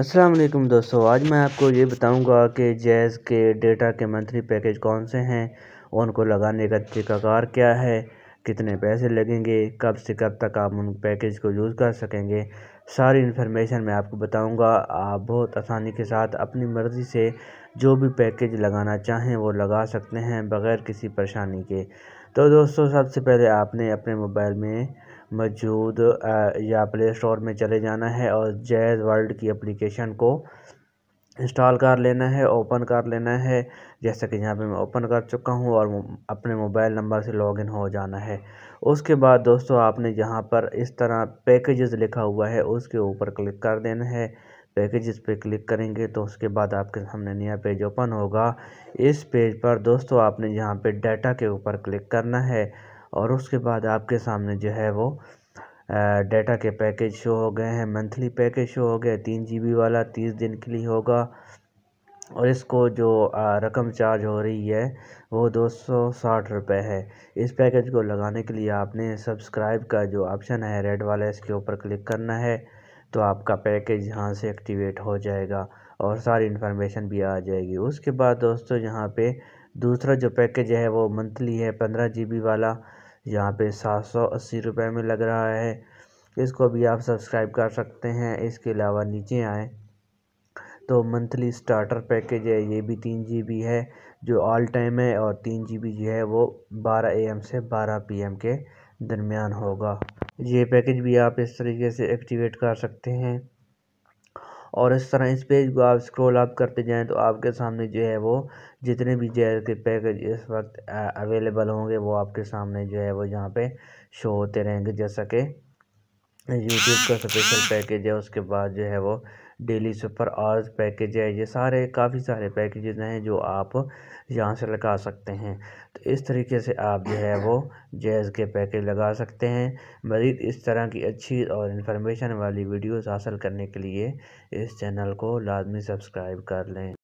असलम दोस्तों आज मैं आपको ये बताऊंगा कि जैज़ के डेटा के मंथली पैकेज कौन से हैं उनको लगाने का तरीकाकार क्या है कितने पैसे लगेंगे कब से कब तक आप उन पैकेज को यूज़ कर सकेंगे सारी इन्फॉर्मेशन मैं आपको बताऊंगा आप बहुत आसानी के साथ अपनी मर्ज़ी से जो भी पैकेज लगाना चाहें वो लगा सकते हैं बग़ैर किसी परेशानी के तो दोस्तों सबसे पहले आपने अपने मोबाइल में मौजूद या प्ले स्टोर में चले जाना है और जैज़ वर्ल्ड की एप्लीकेशन को इंस्टॉल कर लेना है ओपन कर लेना है जैसे कि यहाँ पे मैं ओपन कर चुका हूँ और अपने मोबाइल नंबर से लॉगिन हो जाना है उसके बाद दोस्तों आपने यहाँ पर इस तरह पैकेजेस लिखा हुआ है उसके ऊपर क्लिक कर देना है पैकेजेस पे क्लिक करेंगे तो उसके बाद आपके सामने नया पेज ओपन होगा इस पेज पर दोस्तों आपने यहाँ पर डाटा के ऊपर क्लिक करना है और उसके बाद आपके सामने जो है वो डेटा के पैकेज शो हो गए हैं मंथली पैकेज शो हो गए तीन जी वाला तीस दिन के लिए होगा और इसको जो रकम चार्ज हो रही है वो दो सौ साठ रुपये है इस पैकेज को लगाने के लिए आपने सब्सक्राइब का जो ऑप्शन है रेड वाला इसके ऊपर क्लिक करना है तो आपका पैकेज यहाँ से एक्टिवेट हो जाएगा और सारी इन्फॉर्मेशन भी आ जाएगी उसके बाद दोस्तों यहाँ पे दूसरा जो पैकेज है वो मंथली है पंद्रह जी वाला यहाँ पे सात सौ अस्सी रुपये में लग रहा है इसको भी आप सब्सक्राइब कर सकते हैं इसके अलावा नीचे आए तो मंथली स्टार्टर पैकेज है ये भी तीन जी बी है जो ऑल टाइम है और तीन जी बी जो है वो बारह ए एम से बारह पी एम के दरमियान होगा ये पैकेज भी आप इस तरीके से एक्टिवेट कर सकते हैं और इस तरह इस पेज को आप स्क्रॉल अप करते जाएँ तो आपके सामने जो है वो जितने भी जेल के पैकेज इस वक्त अवेलेबल होंगे वो आपके सामने जो है वो यहाँ पे शो होते रहेंगे जैसा कि यूट्यूब का स्पेशल पैकेज है उसके बाद जो है वो डेली सुपर आवर्स पैकेज है ये सारे काफ़ी सारे पैकेजेज़ हैं जो आप यहाँ से लगा सकते हैं तो इस तरीके से आप जो है वो जैज़ के पैकेज लगा सकते हैं मज़ीद इस तरह की अच्छी और इन्फॉर्मेशन वाली वीडियोस हासिल करने के लिए इस चैनल को लाजमी सब्सक्राइब कर लें